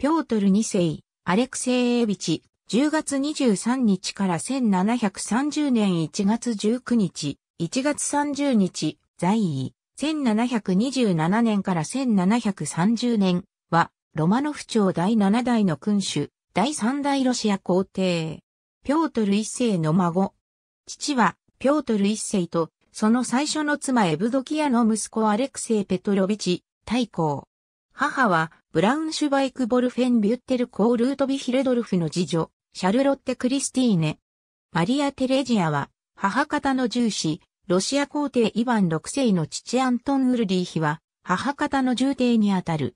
ピョートル2世、アレクセイエービチ、10月23日から1730年1月19日、1月30日、在位、1727年から1730年は、ロマノフ朝第7代の君主、第3代ロシア皇帝、ピョートル1世の孫。父は、ピョートル1世と、その最初の妻エブドキアの息子アレクセイ・ペトロビチ、太后。母は、ブラウンシュバイク・ボルフェン・ビュッテル・コールートビ・ヒルドルフの次女、シャルロッテ・クリスティーネ。マリア・テレジアは、母方の重子、ロシア皇帝イヴァン6世の父アントン・ウルデーヒは、母方の重帝にあたる。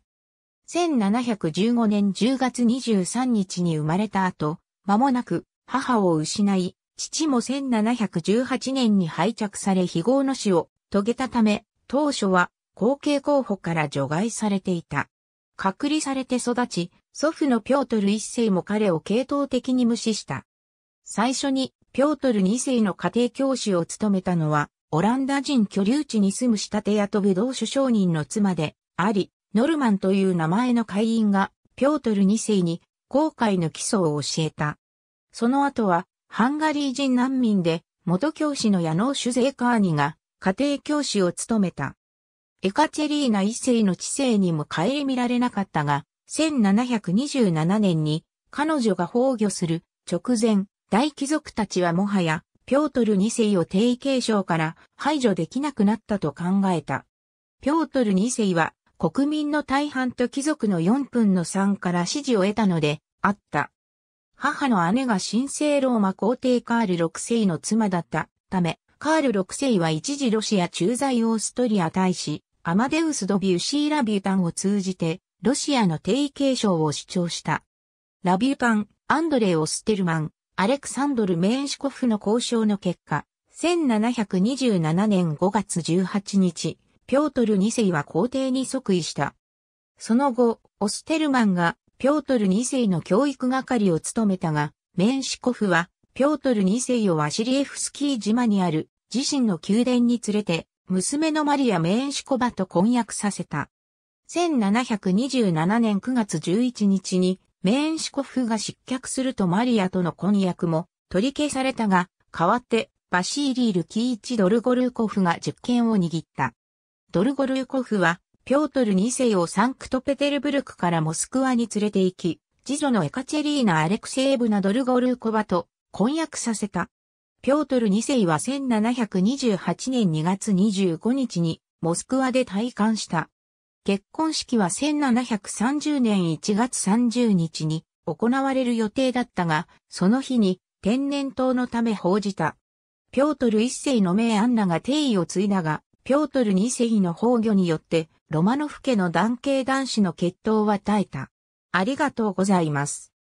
1715年10月23日に生まれた後、間もなく母を失い、父も1718年に廃着され非合の死を遂げたため、当初は後継候補から除外されていた。隔離されて育ち、祖父のピョートル一世も彼を系統的に無視した。最初にピョートル二世の家庭教師を務めたのは、オランダ人居留地に住む仕立て屋と武道酒商人の妻で、あり、ノルマンという名前の会員が、ピョートル二世に後悔の基礎を教えた。その後は、ハンガリー人難民で、元教師のヤノーシュゼーカーニが家庭教師を務めた。エカチェリーナ一世の知性にもり見られなかったが、1727年に彼女が崩御する直前、大貴族たちはもはや、ピョートル二世を定位継承から排除できなくなったと考えた。ピョートル二世は国民の大半と貴族の4分の3から支持を得たので、あった。母の姉が神聖ローマ皇帝カール六世の妻だったため、カール六世は一時ロシア駐在オーストリア大使、アマデウス・ドビューシー・ラビュータンを通じて、ロシアの定位継承を主張した。ラビュータン、アンドレイ・オステルマン、アレクサンドル・メーンシコフの交渉の結果、1727年5月18日、ピョートル2世は皇帝に即位した。その後、オステルマンがピョートル2世の教育係を務めたが、メンシコフは、ピョートル2世をワシリエフスキー島にある自身の宮殿に連れて娘のマリア・メーンシコバと婚約させた。1727年9月11日に、メーンシコフが失脚するとマリアとの婚約も取り消されたが、代わってバシーリール・キーチ・ドルゴルーコフが実権を握った。ドルゴルーコフは、ピョートル2世をサンクトペテルブルクからモスクワに連れて行き、次女のエカチェリーナ・アレクセーブナ・ドルゴルーコバと婚約させた。ピョートル2世は1728年2月25日にモスクワで退官した。結婚式は1730年1月30日に行われる予定だったが、その日に天然痘のため報じた。ピョートル1世の名アンナが定位を継いだが、ピョートル2世の崩御によって、ロマノフ家の男系男子の血統は絶えた。ありがとうございます。